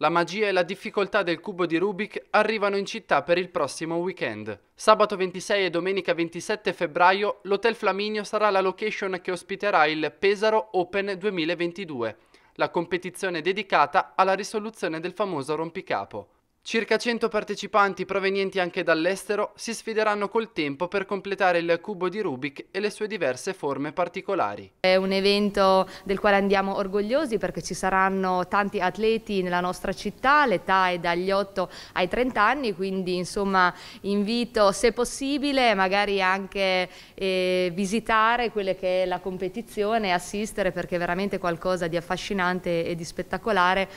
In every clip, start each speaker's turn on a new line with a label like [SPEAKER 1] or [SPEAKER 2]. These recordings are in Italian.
[SPEAKER 1] La magia e la difficoltà del cubo di Rubik arrivano in città per il prossimo weekend. Sabato 26 e domenica 27 febbraio l'Hotel Flaminio sarà la location che ospiterà il Pesaro Open 2022, la competizione dedicata alla risoluzione del famoso rompicapo. Circa 100 partecipanti provenienti anche dall'estero si sfideranno col tempo per completare il cubo di Rubik e le sue diverse forme particolari.
[SPEAKER 2] È un evento del quale andiamo orgogliosi perché ci saranno tanti atleti nella nostra città, l'età è dagli 8 ai 30 anni, quindi insomma invito se possibile magari anche eh, visitare quelle che è la competizione, assistere perché è veramente qualcosa di affascinante e di spettacolare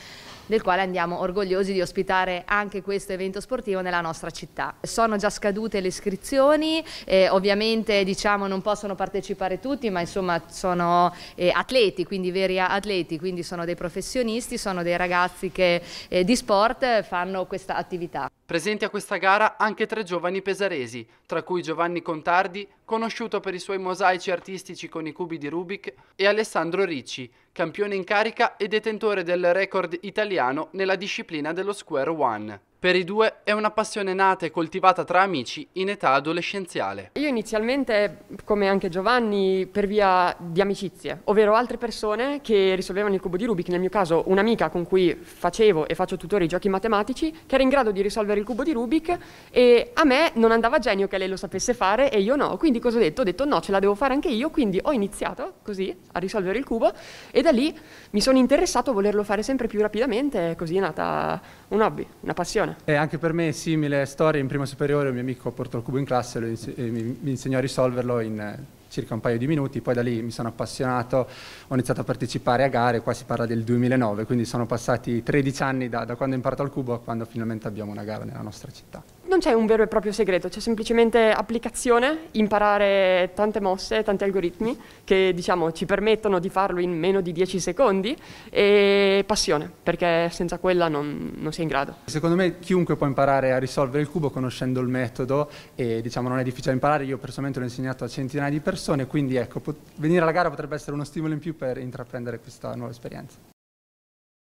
[SPEAKER 2] del quale andiamo orgogliosi di ospitare anche questo evento sportivo nella nostra città. Sono già scadute le iscrizioni, eh, ovviamente diciamo, non possono partecipare tutti, ma insomma sono eh, atleti, quindi veri atleti, quindi sono dei professionisti, sono dei ragazzi che eh, di sport eh, fanno questa attività.
[SPEAKER 1] Presenti a questa gara anche tre giovani pesaresi, tra cui Giovanni Contardi, conosciuto per i suoi mosaici artistici con i cubi di Rubik, e Alessandro Ricci, campione in carica e detentore del record italiano nella disciplina dello square one. Per i due è una passione nata e coltivata tra amici in età adolescenziale.
[SPEAKER 3] Io inizialmente, come anche Giovanni, per via di amicizie, ovvero altre persone che risolvevano il cubo di Rubik, nel mio caso un'amica con cui facevo e faccio tutori giochi matematici, che era in grado di risolvere il cubo di Rubik e a me non andava genio che lei lo sapesse fare e io no, quindi cosa ho detto? Ho detto no, ce la devo fare anche io, quindi ho iniziato così a risolvere il cubo e da lì mi sono interessato a volerlo fare sempre più rapidamente e così è nata un hobby, una passione italiana.
[SPEAKER 4] E anche per me è simile storia, in prima superiore un mio amico portò il cubo in classe e eh, mi insegnò a risolverlo in eh, circa un paio di minuti, poi da lì mi sono appassionato, ho iniziato a partecipare a gare, qua si parla del 2009, quindi sono passati 13 anni da, da quando ho imparato al cubo a quando finalmente abbiamo una gara nella nostra città
[SPEAKER 3] non c'è un vero e proprio segreto, c'è semplicemente applicazione, imparare tante mosse, tanti algoritmi che diciamo ci permettono di farlo in meno di 10 secondi e passione, perché senza quella non, non si è in grado.
[SPEAKER 4] Secondo me chiunque può imparare a risolvere il cubo conoscendo il metodo e diciamo non è difficile imparare, io personalmente l'ho insegnato a centinaia di persone, quindi ecco, venire alla gara potrebbe essere uno stimolo in più per intraprendere questa nuova esperienza.